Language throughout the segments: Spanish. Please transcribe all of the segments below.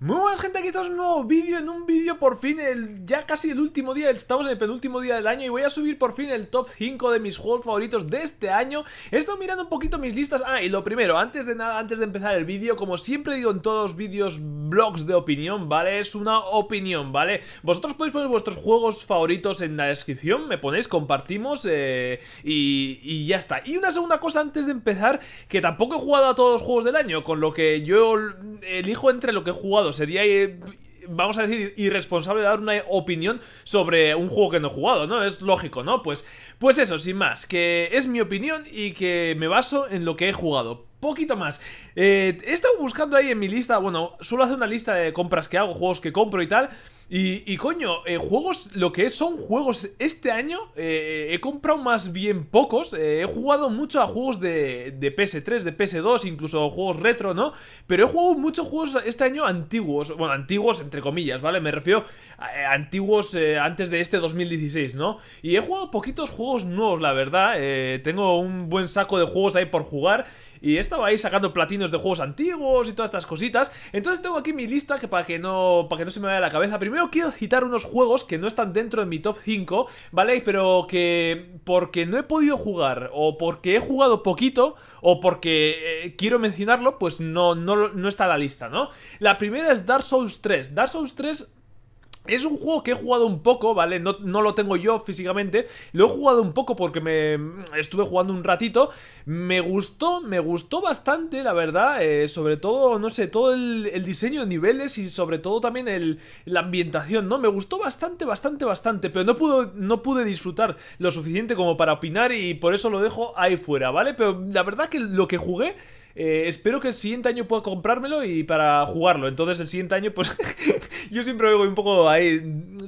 Muy buenas gente, aquí estamos en un nuevo vídeo, en un vídeo por fin, el, ya casi el último día, estamos en el penúltimo día del año y voy a subir por fin el top 5 de mis juegos favoritos de este año He estado mirando un poquito mis listas, ah y lo primero, antes de nada, antes de empezar el vídeo, como siempre digo en todos vídeos, blogs de opinión, ¿vale? Es una opinión, ¿vale? Vosotros podéis poner vuestros juegos favoritos en la descripción, me ponéis, compartimos eh, y ya está Y una segunda cosa antes de empezar, que tampoco he jugado a todos los juegos del año, con lo que yo elijo entre lo que he jugado Sería eh, vamos a decir, irresponsable dar una opinión sobre un juego que no he jugado, ¿no? Es lógico, ¿no? Pues pues eso, sin más, que es mi opinión y que me baso en lo que he jugado poquito más. Eh, he estado buscando ahí en mi lista, bueno, suelo hacer una lista de compras que hago, juegos que compro y tal. Y, coño, eh, juegos, lo que son juegos este año, eh, he comprado más bien pocos. he jugado mucho a juegos de, PS3, de PS2, incluso juegos retro, ¿no? Pero he jugado muchos juegos este año antiguos, bueno, antiguos entre comillas, ¿vale? Me refiero a antiguos antes de este 2016, ¿no? Y he jugado poquitos juegos juegos nuevos, la verdad. Eh, tengo un buen saco de juegos ahí por jugar. Y estaba ahí sacando platinos de juegos antiguos y todas estas cositas. Entonces tengo aquí mi lista que para que no, para que no se me vaya la cabeza. Primero quiero citar unos juegos que no están dentro de mi top 5, ¿vale? Pero que porque no he podido jugar, o porque he jugado poquito, o porque eh, quiero mencionarlo, pues no, no, no está la lista, ¿no? La primera es Dark Souls 3. Dark Souls 3 es un juego que he jugado un poco, ¿vale? No, lo tengo yo físicamente. Lo he jugado un poco porque me mm, estuve jugando un ratito. Me gustó, me gustó bastante, la verdad. Eh, sobre todo, no sé, todo el, diseño de niveles y sobre todo también el, la ambientación, ¿no? Me gustó bastante, bastante, bastante. Pero no, pudo, no pude disfrutar lo suficiente como para opinar y por eso lo dejo ahí fuera, ¿vale? Pero la verdad que lo que jugué eh, espero que el siguiente año pueda comprármelo y para jugarlo. Entonces el siguiente año, pues yo siempre voy un poco ahí,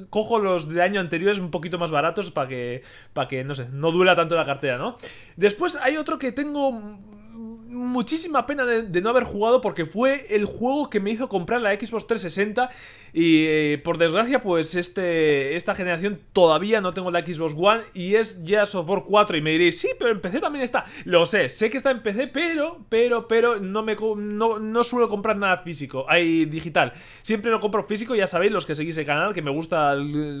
cojo los de año anteriores un poquito más baratos para que, para que, no sé, no duela tanto la cartera, ¿no? Después hay otro que tengo muchísima pena de, no haber jugado porque fue el juego que me hizo comprar la Xbox 360 y eh, por desgracia, pues este, esta generación todavía no tengo la Xbox One y es ya War 4. Y me diréis, sí, pero en PC también está. Lo sé, sé que está en PC, pero, pero, pero no, me, no, suelo comprar nada físico, hay digital. Siempre lo compro físico, ya sabéis, los que seguís el canal, que me gusta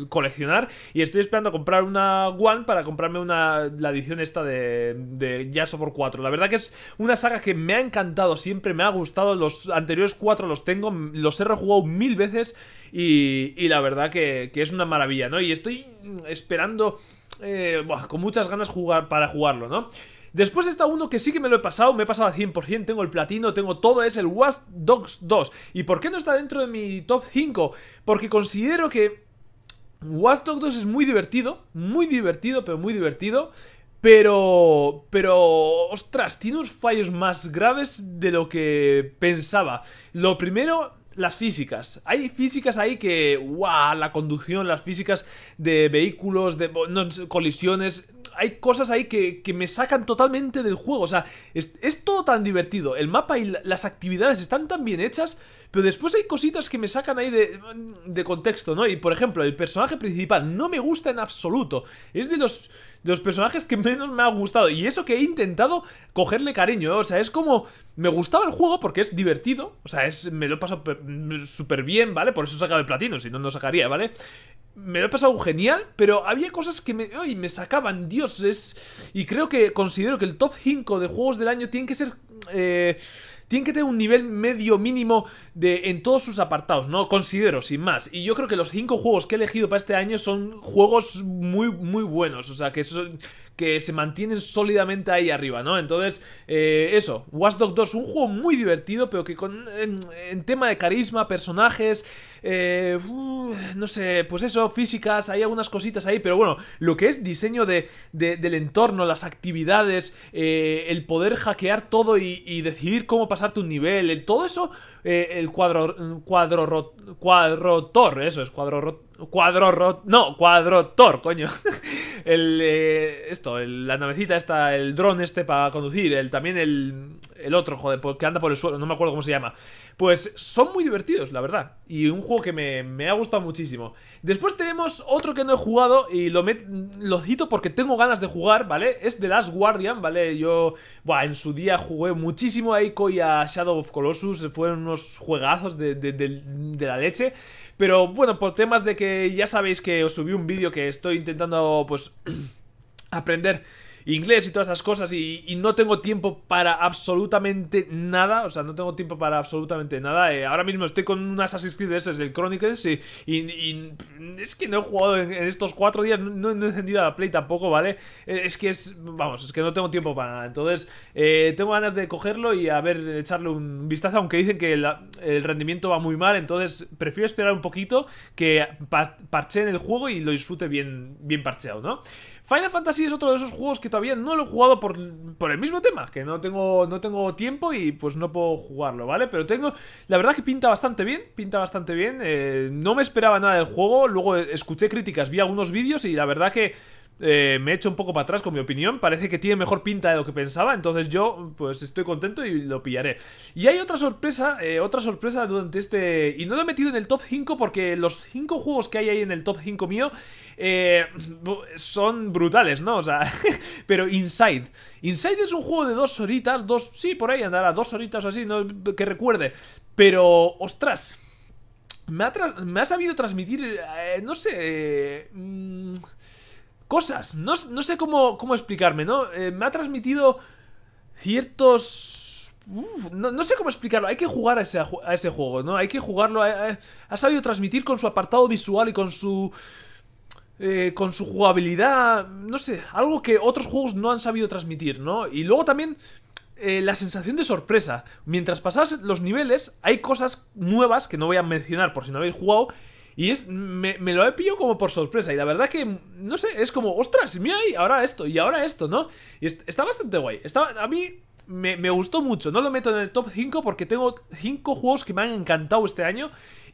coleccionar. Y estoy esperando comprar una One para comprarme una, la edición esta de, de Jazz of War 4. La verdad que es una saga que me ha encantado, siempre me ha gustado. Los anteriores 4 los tengo, los he rejugado mil veces. Y, la verdad que, es una maravilla, ¿no? Y estoy esperando eh, con muchas ganas jugar para jugarlo, ¿no? Después está uno que sí que me lo he pasado, me he pasado al 100%, tengo el platino, tengo todo, es el Watch Dogs 2. ¿Y por qué no está dentro de mi top 5? Porque considero que Watch Dogs 2 es muy divertido, muy divertido, pero muy divertido. Pero, pero, ostras, tiene unos fallos más graves de lo que pensaba. Lo primero las físicas. Hay físicas ahí que, wow, la conducción, las físicas de vehículos, de colisiones, hay cosas ahí que, que, me sacan totalmente del juego. O sea, es todo tan divertido. El mapa y las actividades están tan bien hechas pero después hay cositas que me sacan ahí de, contexto, ¿no? Y por ejemplo, el personaje principal no me gusta en absoluto. Es de los, personajes que menos me ha gustado. Y eso que he intentado cogerle cariño, ¿eh? O sea, es como... Me gustaba el juego porque es divertido. O sea, es, me lo he pasado súper bien, ¿vale? Por eso sacado el platino, si no, no sacaría, ¿vale? me lo he pasado genial, pero había cosas que me, ay, me sacaban, dioses. Y creo que considero que el top 5 de juegos del año tiene que ser... Eh, tiene que tener un nivel medio mínimo de, en todos sus apartados, ¿no? Considero, sin más. Y yo creo que los cinco juegos que he elegido para este año son juegos muy, muy buenos. O sea, que, son, que se mantienen sólidamente ahí arriba, ¿no? Entonces, eh, eso, Watch Dogs 2, un juego muy divertido, pero que con en, tema de carisma, personajes, eh, no sé, pues eso, físicas, hay algunas cositas ahí, pero bueno, lo que es diseño del entorno, las actividades, eh, el poder hackear todo y, decidir cómo pasarte un nivel, todo eso, el cuadro, cuadro, cuadro, torre, eso es, cuadro Cuadro... No, Thor, coño. El, eh, esto, la navecita esta, el dron este para conducir, también el, el otro, joder, pues, que anda por el suelo, no me acuerdo cómo se llama. Pues son muy divertidos, la verdad. Y un juego que me, ha gustado muchísimo. Después tenemos otro que no he jugado y lo, cito porque tengo ganas de jugar, ¿vale? Es The Last Guardian, ¿vale? Yo, en su día jugué muchísimo a Ico y a Shadow of Colossus, fueron unos juegazos de la leche. Pero bueno, por temas de que ya sabéis que os subí un vídeo que estoy intentando, pues... aprender inglés y todas esas cosas y, no tengo tiempo para absolutamente nada, o sea, no tengo tiempo para absolutamente nada. Eh, ahora mismo estoy con un Assassin's Creed ese, el Chronicles y, y, es que no he jugado en, estos cuatro días, no, he encendido la Play tampoco, ¿vale? Eh, es que es, vamos, es que no tengo tiempo para nada. Entonces, eh, tengo ganas de cogerlo y a ver, echarle un vistazo, aunque dicen que el rendimiento va muy mal, entonces prefiero esperar un poquito que parcheen el juego y lo disfrute bien, bien parcheado, ¿no? Final Fantasy es otro de esos juegos que todavía no lo he jugado por, el mismo tema, que no tengo, no tengo tiempo y pues no puedo jugarlo, ¿vale? Pero tengo, la verdad que pinta bastante bien, pinta bastante bien, eh, no me esperaba nada del juego, luego escuché críticas, vi algunos vídeos y la verdad que eh, me he hecho un poco para atrás con mi opinión. Parece que tiene mejor pinta de lo que pensaba. Entonces yo, pues estoy contento y lo pillaré. Y hay otra sorpresa, eh, otra sorpresa durante este... Y no lo he metido en el top 5 porque los 5 juegos que hay ahí en el top 5 mío eh, son brutales, ¿no? O sea, pero Inside. Inside es un juego de dos horitas, dos... Sí, por ahí andará, dos horitas o así, que recuerde. Pero, ostras. Me ha, me sabido transmitir, no sé... Mmm, cosas. No, sé cómo, cómo, explicarme, ¿no? Eh, me ha transmitido ciertos... no, sé cómo explicarlo, hay que jugar a ese, a ese juego, ¿no? Hay que jugarlo, ha sabido transmitir con su apartado visual y con su... Eh, con su jugabilidad, no sé, algo que otros juegos no han sabido transmitir, ¿no? Y luego también eh, la sensación de sorpresa. Mientras pasas los niveles, hay cosas nuevas que no voy a mencionar por si no habéis jugado, y es, me, lo he pillado como por sorpresa. Y la verdad que, no sé, es como, ostras, mira ahí, ahora esto y ahora esto, ¿no? Y está bastante guay. a mí me, gustó mucho. No lo meto en el top 5 porque tengo 5 juegos que me han encantado este año.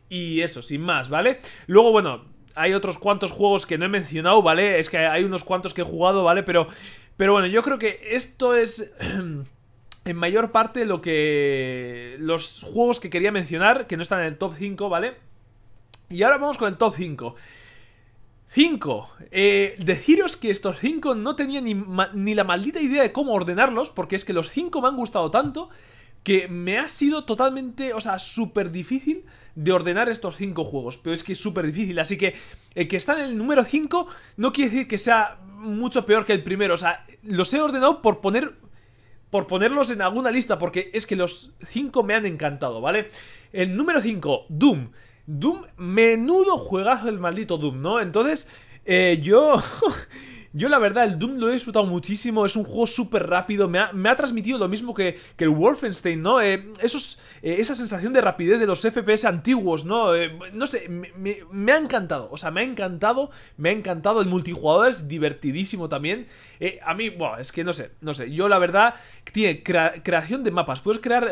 Y eso, sin más, ¿vale? Luego, bueno, hay otros cuantos juegos que no he mencionado, ¿vale? Es que hay unos cuantos que he jugado, ¿vale? Pero, pero bueno, yo creo que esto es... en mayor parte lo que... Los juegos que quería mencionar, que no están en el top 5, ¿vale? Y ahora vamos con el top 5. 5. Eh, deciros que estos 5 no tenía ni, ni, la maldita idea de cómo ordenarlos, porque es que los 5 me han gustado tanto que me ha sido totalmente, o sea, súper difícil de ordenar estos 5 juegos, pero es que es súper difícil, así que el que está en el número 5 no quiere decir que sea mucho peor que el primero, o sea, los he ordenado por poner por ponerlos en alguna lista, porque es que los 5 me han encantado, ¿vale? El número 5, Doom. Doom, menudo juegazo el maldito Doom, ¿no? Entonces, eh, yo Yo la verdad, el Doom lo he disfrutado muchísimo, es un juego súper rápido, me ha, transmitido lo mismo que, el Wolfenstein, ¿no? Eh, eh, esa sensación de rapidez de los FPS antiguos, ¿no? Eh, no sé, me, ha encantado, o sea, me ha encantado, me ha encantado, el multijugador es divertidísimo también. a mí, bueno, es que no sé, no sé, yo la verdad, tiene creación de mapas, puedes crear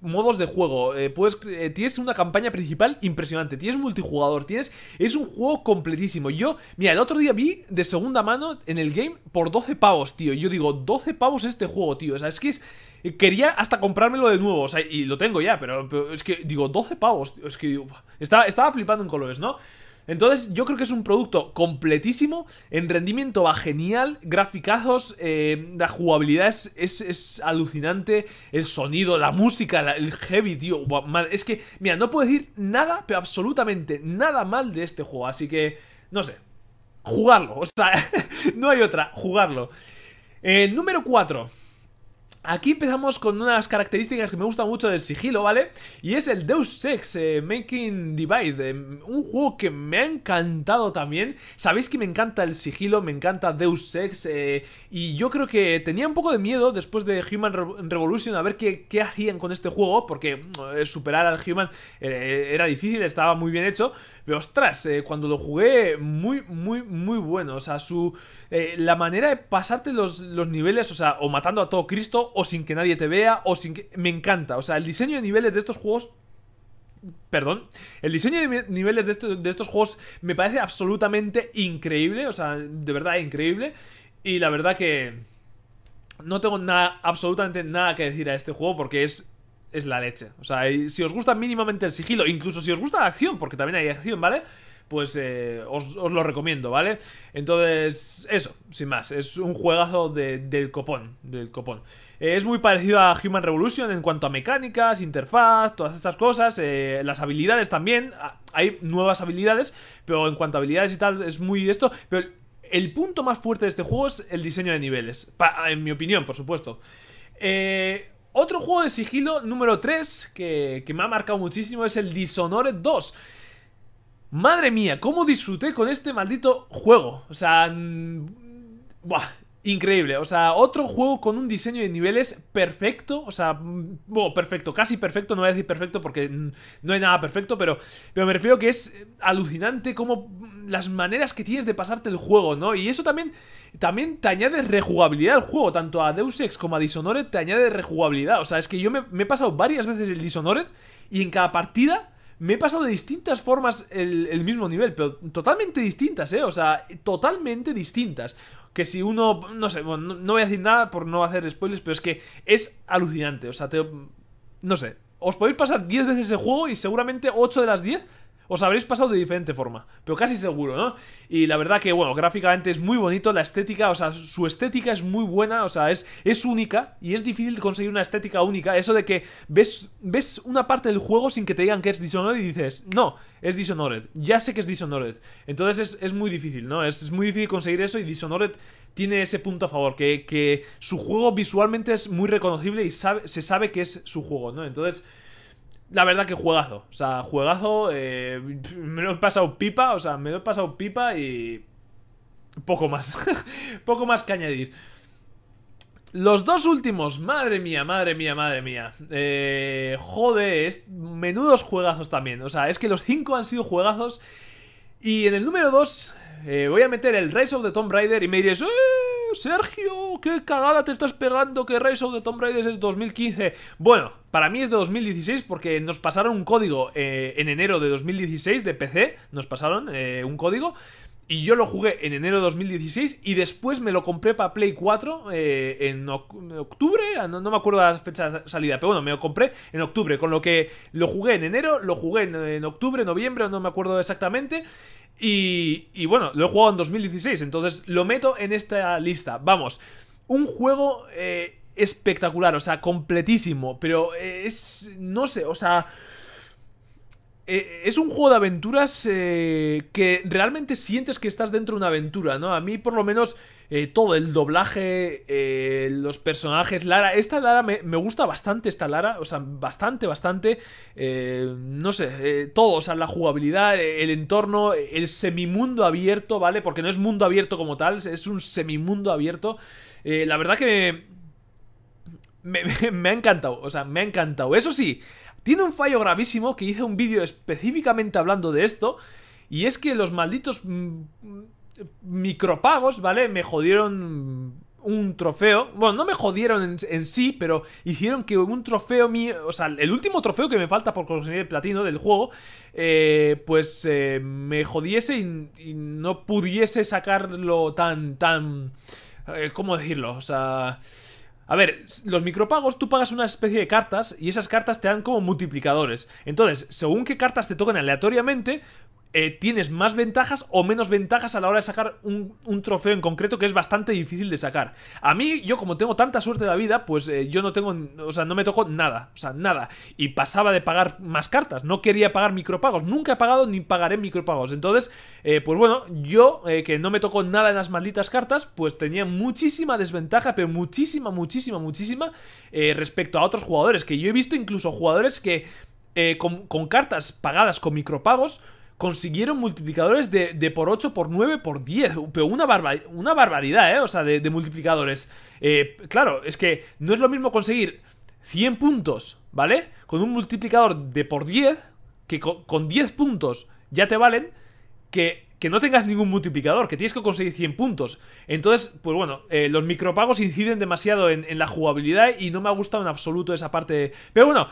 modos de juego, puedes, tienes una campaña principal impresionante, tienes multijugador, tienes... Es un juego completísimo. Yo, mira, el otro día vi de segunda mano en el game por 12 pavos, tío. Yo digo, 12 pavos este juego, tío. O sea, es que Quería hasta comprármelo de nuevo, o sea, y lo tengo ya, pero, es que, digo, 12 pavos, es que estaba, estaba flipando en colores, ¿no? Entonces, yo creo que es un producto completísimo. En rendimiento va genial. Graficazos, eh, la jugabilidad es, alucinante. El sonido, la música, el heavy, tío. Es que, mira, no puedo decir nada, pero absolutamente nada mal de este juego. Así que, no sé jugarlo. O sea, no hay otra, jugarlo. Eh, número 4. Aquí empezamos con unas características que me gustan mucho del sigilo, ¿vale? Y es el Deus Ex eh, Making Divide, eh, un juego que me ha encantado también. Sabéis que me encanta el sigilo, me encanta Deus Ex, eh, y yo creo que tenía un poco de miedo después de Human Revolution a ver qué, hacían con este juego, porque superar al Human era difícil, estaba muy bien hecho, pero ostras, cuando lo jugué, muy, muy, muy bueno. O sea, su la manera de pasarte los, los niveles, o sea, o matando a todo Cristo, o sin que nadie te vea, o sin que... Me encanta, o sea, el diseño de niveles de estos juegos Perdón. El diseño de niveles de, estos juegos me parece absolutamente increíble. O sea, de verdad increíble. Y la verdad que. No tengo nada, absolutamente nada que decir a este juego porque es. Es la leche. O sea, si os gusta mínimamente el sigilo, incluso si os gusta la acción, porque también hay acción, ¿vale? pues eh, os, lo recomiendo, ¿vale? Entonces, eso, sin más, es un juegazo del copón, del copón. Eh, es muy parecido a Human Revolution en cuanto a mecánicas, interfaz, todas estas cosas, eh, las habilidades también, ah, hay nuevas habilidades, pero en cuanto a habilidades y tal es muy esto, pero el punto más fuerte de este juego es el diseño de niveles, en mi opinión, por supuesto. Otro juego de sigilo número 3 que, que, me ha marcado muchísimo es el Dishonored 2. Madre mía, cómo disfruté con este maldito juego. O sea... Buah, increíble. O sea, otro juego con un diseño de niveles perfecto. O sea, mm, bueno, perfecto, casi perfecto. No voy a decir perfecto porque no hay nada perfecto, pero, pero me refiero que es eh, alucinante como mm, las maneras que tienes de pasarte el juego, ¿no? Y eso también, también te añade rejugabilidad al juego. Tanto a Deus Ex como a Dishonored te añade rejugabilidad. O sea, es que yo me, me he pasado varias veces el Dishonored y en cada partida me he pasado de distintas formas el, mismo nivel, pero totalmente distintas, ¿eh? O sea, totalmente distintas. Que si uno, no sé, no, voy a decir nada por no hacer spoilers, pero es que es alucinante, o sea, te... No sé, os podéis pasar 10 veces el juego y seguramente 8 de las 10 os habréis pasado de diferente forma, pero casi seguro, ¿no? Y la verdad que, bueno, gráficamente es muy bonito, la estética, o sea, su estética es muy buena, o sea, es, es única y es difícil conseguir una estética única. Eso de que ves, ves una parte del juego sin que te digan que es Dishonored y dices, no, es Dishonored, ya sé que es Dishonored. Entonces es, muy difícil, ¿no? Es, muy difícil conseguir eso y Dishonored tiene ese punto a favor, que, su juego visualmente es muy reconocible y se sabe que es su juego, ¿no? Entonces la verdad que juegazo. O sea, juegazo. Eh, me lo he pasado pipa. O sea, me lo he pasado pipa y. Poco más. poco más que añadir. Los dos últimos, madre mía, madre mía, madre mía. Eh, joder, es, menudos juegazos también. O sea, es que los cinco han sido juegazos. Y en el número dos eh, voy a meter el Rise of the Tomb Raider y me diréis... Sergio, qué cagada te estás pegando que Rise of the Tomb Raider es 2015. Bueno, para mí es de 2016 porque nos pasaron un código eh, en enero de 2016 de PC, nos pasaron eh, un código. Y yo lo jugué en enero de 2016 y después me lo compré para Play 4 eh, en octubre, ah, no, me acuerdo la fecha de salida, pero bueno, me lo compré en octubre, con lo que lo jugué en enero, lo jugué en octubre, noviembre, no me acuerdo exactamente. Y, bueno, lo he jugado en 2016, entonces lo meto en esta lista. Vamos, un juego eh, espectacular, o sea, completísimo, pero eh, es, no sé, o sea... Eh, es un juego de aventuras que realmente sientes que estás dentro de una aventura, ¿no? A mí por lo menos eh, todo el doblaje, eh, los personajes, Lara. Esta Lara me, gusta bastante, esta Lara, o sea, bastante, bastante. Eh, no sé, todo, o sea, la jugabilidad, el entorno, el semimundo abierto, ¿vale? Porque no es mundo abierto como tal, es un semimundo abierto. la verdad que me, me ha encantado, o sea, me ha encantado. Eso sí, tiene un fallo gravísimo que hice un vídeo específicamente hablando de esto. Y es que los malditos mm, micropagos, ¿vale? Me jodieron un trofeo. Bueno, no me jodieron en, sí, pero hicieron que un trofeo mío. O sea, el último trofeo que me falta por conseguir el platino del juego. Eh, pues eh, me jodiese y, no pudiese sacarlo tan. tan. Eh, ¿Cómo decirlo? O sea. A ver, los micropagos tú pagas una especie de cartas y esas cartas te dan como multiplicadores. Entonces, según qué cartas te tocan aleatoriamente, eh, tienes más ventajas o menos ventajas a la hora de sacar un, trofeo en concreto que es bastante difícil de sacar. A mí, yo como tengo tanta suerte de la vida, pues eh, yo no tengo, o sea, no me toco nada, o sea, nada. Y pasaba de pagar más cartas, no quería pagar micropagos, nunca he pagado ni pagaré micropagos. Entonces, eh, pues bueno, yo que no me tocó nada en las malditas cartas, pues tenía muchísima desventaja, pero muchísima, muchísima, muchísima respecto a otros jugadores, que yo he visto incluso jugadores que... con cartas pagadas con micropagos, consiguieron multiplicadores de, por 8, por 9, por 10. Pero una, barbaridad, ¿eh? O sea, de, multiplicadores. Eh, claro, es que no es lo mismo conseguir 100 puntos, ¿vale? Con un multiplicador de por 10, que con, 10 puntos ya te valen, que, no tengas ningún multiplicador, que tienes que conseguir 100 puntos. Entonces, pues bueno, eh, los micropagos inciden demasiado en, en la jugabilidad y no me ha gustado en absoluto esa parte. Pero bueno...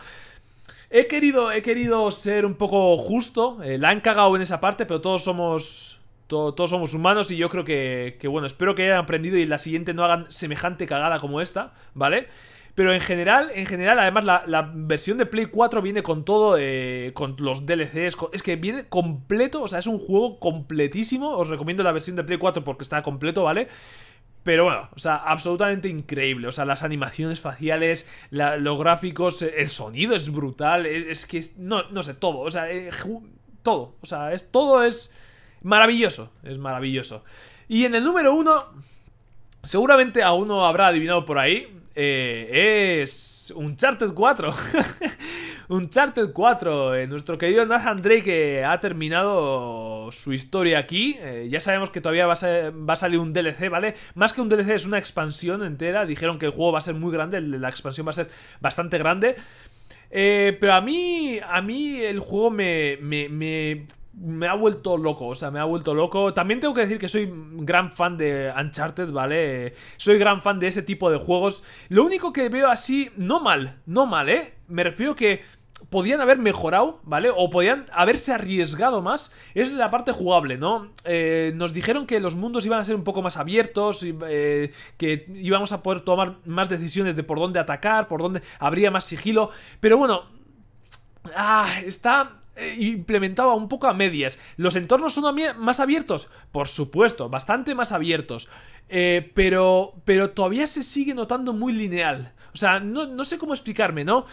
He querido, he querido ser un poco justo. Eh, la han cagado en esa parte, pero todos somos. todos somos humanos y yo creo que, bueno, espero que hayan aprendido y la siguiente no hagan semejante cagada como esta, ¿vale? Pero en general, en general, además la, versión de Play 4 viene con todo, eh, con los DLCs, es que viene completo, o sea, es un juego completísimo, os recomiendo la versión de Play 4 porque está completo, ¿vale? vale pero bueno, o sea, absolutamente increíble. O sea, las animaciones faciales, los gráficos, eh, el sonido es brutal. Eh, es, que, no, no sé, todo. O sea, eh, todo. O sea, es, todo es maravilloso. Es maravilloso. Y en el número uno, seguramente a uno habrá adivinado por ahí. es es Uncharted 4 Uncharted 4, eh, nuestro querido Nathan Drake eh, ha terminado su historia aquí. Eh, ya sabemos que todavía va a, salir un DLC, ¿vale? Más que un DLC es una expansión entera. Dijeron que el juego va a ser muy grande, la expansión va a ser bastante grande. pero a mí, a mí el juego me, me ha vuelto loco, o sea, me ha vuelto loco. También tengo que decir que soy gran fan de Uncharted, ¿vale? Soy gran fan de ese tipo de juegos. Lo único que veo así, no mal, no mal, ¿eh? Me refiero que podían haber mejorado, ¿vale? O podían haberse arriesgado más, es la parte jugable, ¿no? Eh, nos dijeron que los mundos iban a ser un poco más abiertos, eh, que íbamos a poder tomar más decisiones de por dónde atacar, por dónde habría más sigilo, pero bueno, ah, está eh, implementado un poco a medias. ¿Los entornos son más abiertos? Por supuesto, bastante más abiertos. pero, pero todavía se sigue notando muy lineal. O sea, no, no sé cómo explicarme, ¿no?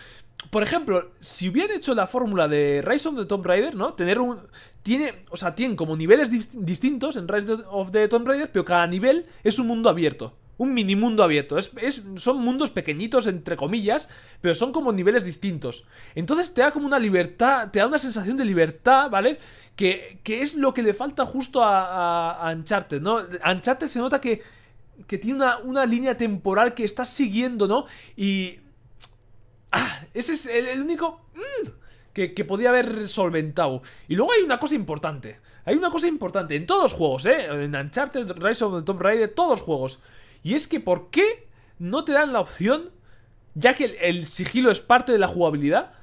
por ejemplo, si hubieran hecho la fórmula de Rise of the Tomb Raider, ¿no? Tener un. Tiene. O sea, tienen como niveles distintos en Rise of the Tomb Raider, pero cada nivel es un mundo abierto. Un mini mundo abierto. Es, son mundos pequeñitos, entre comillas, pero son como niveles distintos. Entonces te da como una libertad, te da una sensación de libertad, ¿vale? Que, es lo que le falta justo a, a, Uncharted, ¿no? Uncharted se nota que, que tiene una, una línea temporal que está siguiendo, ¿no? Y Ah, ese es el, único mm, que, que, podía haber solventado. Y luego hay una cosa importante. Hay una cosa importante en todos los juegos, ¿eh? En Uncharted, Rise of the Tomb Raider, todos los juegos. Y es que ¿por qué no te dan la opción, ya que el sigilo es parte de la jugabilidad,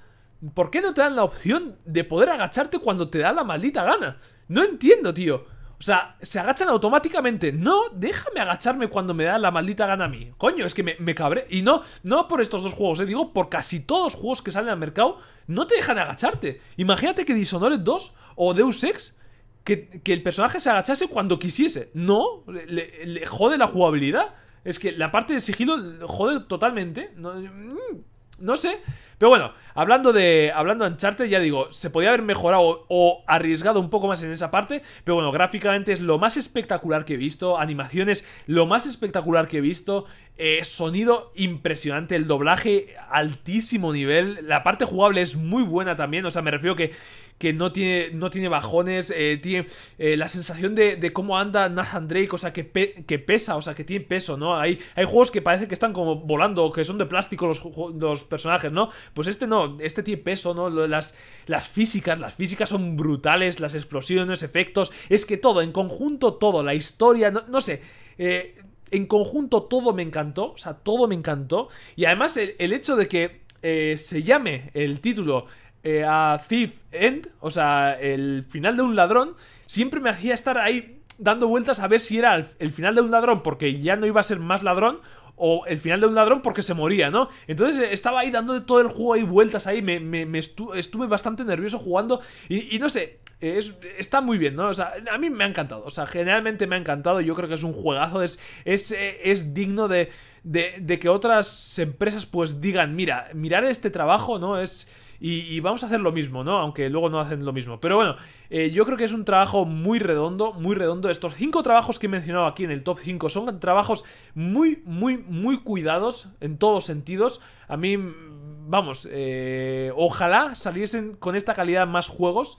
¿por qué no te dan la opción de poder agacharte cuando te da la maldita gana? No entiendo, tío. O sea, se agachan automáticamente. No, déjame agacharme cuando me da la maldita gana a mí. Coño, es que me, me cabré. Y no, no por estos dos juegos, eh, digo, por casi todos los juegos que salen al mercado, no te dejan agacharte. Imagínate que Dishonored 2 o Deus Ex, que, el personaje se agachase cuando quisiese. No, le, jode la jugabilidad. Es que la parte de sigilo jode totalmente. no mm, sé. Pero bueno, Hablando de, hablando de Uncharted, ya digo, se podía haber mejorado o arriesgado un poco más en esa parte, pero bueno, gráficamente es lo más espectacular que he visto, animaciones lo más espectacular que he visto, eh, sonido impresionante, el doblaje altísimo nivel, la parte jugable es muy buena también, o sea, me refiero que, que no, tiene, no tiene bajones, eh, tiene eh, la sensación de, cómo anda Nathan Drake, o sea, que, que pesa, o sea, que tiene peso, ¿no? Hay, hay juegos que parece que están como volando, que son de plástico los, los personajes, ¿no? Pues este no, este tiene peso, ¿no? Las, las físicas, las físicas son brutales, las explosiones, efectos, es que todo, en conjunto todo, la historia, no, sé, eh, en conjunto todo me encantó, o sea, todo me encantó, y además el, hecho de que eh, se llame el título eh, a Thief End, o sea, el final de un ladrón, siempre me hacía estar ahí dando vueltas a ver si era el final de un ladrón, porque ya no iba a ser más ladrón, o el final de un ladrón porque se moría, ¿no? Entonces eh, estaba ahí dando todo el juego ahí vueltas ahí, me, me, estuve bastante nervioso jugando y, no sé, es, está muy bien, ¿no? O sea, a mí me ha encantado, o sea, generalmente me ha encantado, yo creo que es un juegazo, es, es eh, digno de de, que otras empresas pues digan, mira, mirar este trabajo, ¿no? Es... Y, vamos a hacer lo mismo, ¿no? Aunque luego no hacen lo mismo. Pero bueno, eh, yo creo que es un trabajo muy redondo, muy redondo. Estos cinco trabajos que he mencionado aquí en el top 5 son trabajos muy, muy, muy cuidados en todos sentidos. A mí, vamos, eh, ojalá saliesen con esta calidad más juegos.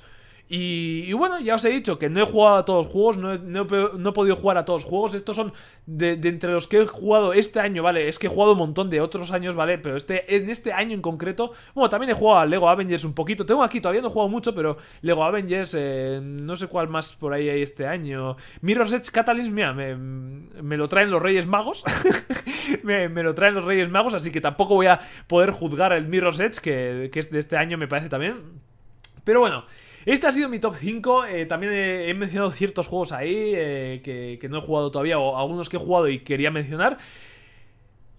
Y, bueno, ya os he dicho que no he jugado a todos los juegos, no he, podido jugar a todos los juegos. Estos son de, entre los que he jugado este año, ¿vale? Es que he jugado un montón de otros años, ¿vale? Pero este, en este año en concreto, bueno, también he jugado a Lego Avengers un poquito. Tengo aquí, todavía no he jugado mucho, pero Lego Avengers, eh, no sé cuál más por ahí hay este año. Mirror's Edge Catalyst, mira, me, me lo traen los Reyes Magos. me, me, lo traen los Reyes Magos, así que tampoco voy a poder juzgar el Mirror's Edge, que, que es de este año, me parece también. Pero bueno. Este ha sido mi top 5. Eh, también he, mencionado ciertos juegos ahí eh, que no he jugado todavía, o algunos que he jugado y quería mencionar.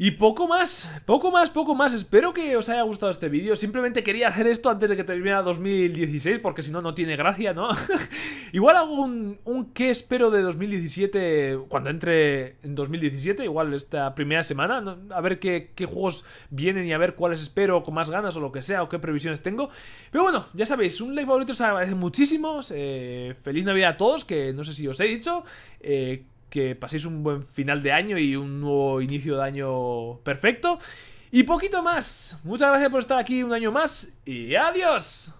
Y poco más, poco más, poco más Espero que os haya gustado este vídeo Simplemente quería hacer esto antes de que terminara 2016 Porque si no, no tiene gracia, ¿no? igual hago un, qué espero de 2017 Cuando entre en 2017 Igual esta primera semana A ver qué, juegos vienen y a ver cuáles espero Con más ganas o lo que sea O qué previsiones tengo Pero bueno, ya sabéis, un like favorito os agradece muchísimo eh, Feliz Navidad a todos Que no sé si os he dicho eh, que paséis un buen final de año y un nuevo inicio de año perfecto. Y poquito más. Muchas gracias por estar aquí un año más y adiós.